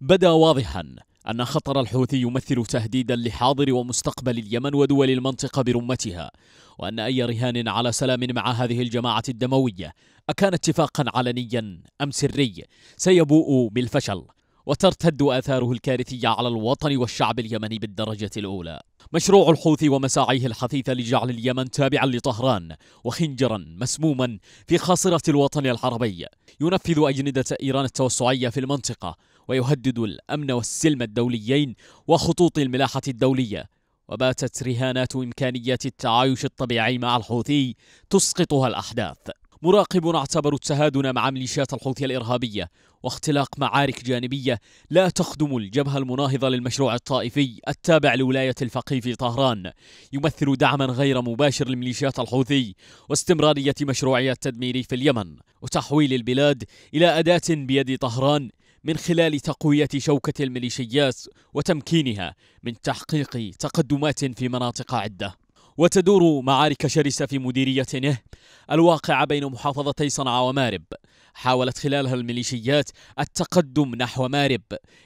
بدا واضحا أن خطر الحوثي يمثل تهديدا لحاضر ومستقبل اليمن ودول المنطقة برمتها وأن أي رهان على سلام مع هذه الجماعة الدموية أكان اتفاقا علنيا أم سري سيبوء بالفشل وترتد آثاره الكارثية على الوطن والشعب اليمني بالدرجة الأولى مشروع الحوثي ومساعيه الحثيثة لجعل اليمن تابعا لطهران وخنجرا مسموما في خاصرة الوطن العربي ينفذ أجندة إيران التوسعية في المنطقة ويهدد الأمن والسلم الدوليين وخطوط الملاحة الدولية وباتت رهانات إمكانيات التعايش الطبيعي مع الحوثي تسقطها الأحداث مراقب اعتبر التهادن مع ميليشيات الحوثي الإرهابية واختلاق معارك جانبية لا تخدم الجبهة المناهضة للمشروع الطائفي التابع لولاية الفقيه في طهران يمثل دعما غير مباشر لميليشيات الحوثي واستمرارية مشروعها التدميري في اليمن وتحويل البلاد إلى أداة بيد طهران من خلال تقوية شوكة الميليشيات وتمكينها من تحقيق تقدمات في مناطق عدة وتدور معارك شرسة في مديرية نه الواقعة بين محافظتي صنعاء ومارب حاولت خلالها الميليشيات التقدم نحو مارب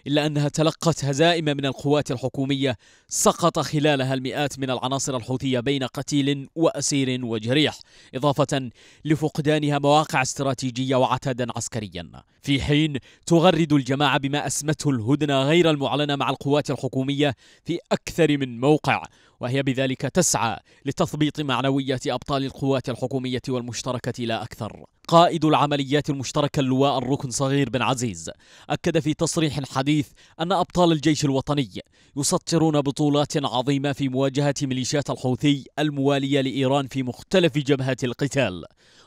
إلا أنها تلقت هزائم من القوات الحكومية سقط خلالها المئات من العناصر الحوثية بين قتيل وأسير وجريح إضافة لفقدانها مواقع استراتيجية وعتادا عسكريا في حين تغرد الجماعة بما أسمته الهدنة غير المعلنة مع القوات الحكومية في أكثر من موقع وهي بذلك تسعى لتثبيط معنويات أبطال القوات الحكومية والمشتركة لا أكثر قائد العمليات المشتركة اللواء الركن صغير بن عزيز أكد في تصريح حديث أن أبطال الجيش الوطني يسطرون بطولات عظيمة في مواجهة ميليشيات الحوثي الموالية لإيران في مختلف جبهات القتال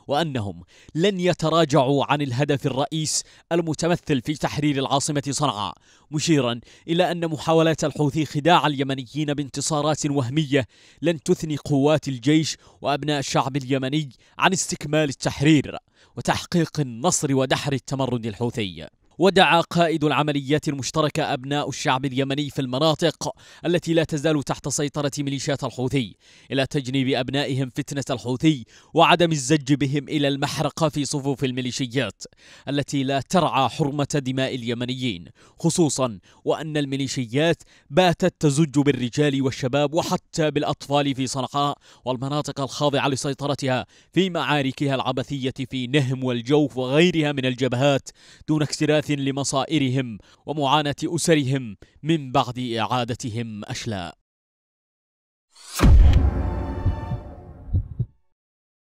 وأنهم لن يتراجعوا عن الهدف الرئيس المتمثل في تحرير العاصمة صنعاء مشيرا إلى أن محاولات الحوثي خداع اليمنيين بانتصارات وهمية وهمية لن تثني قوات الجيش وأبناء الشعب اليمني عن استكمال التحرير وتحقيق النصر ودحر التمرد الحوثي ودعا قائد العمليات المشتركة أبناء الشعب اليمني في المناطق التي لا تزال تحت سيطرة ميليشيات الحوثي إلى تجنيب أبنائهم فتنة الحوثي وعدم الزج بهم إلى المحرقة في صفوف الميليشيات التي لا ترعى حرمة دماء اليمنيين خصوصا وأن الميليشيات باتت تزج بالرجال والشباب وحتى بالأطفال في صنعاء والمناطق الخاضعة لسيطرتها في معاركها العبثية في نهم والجوف وغيرها من الجبهات دون اكتراث لمصائرهم ومعاناة أسرهم من بعد إعادتهم أشلاء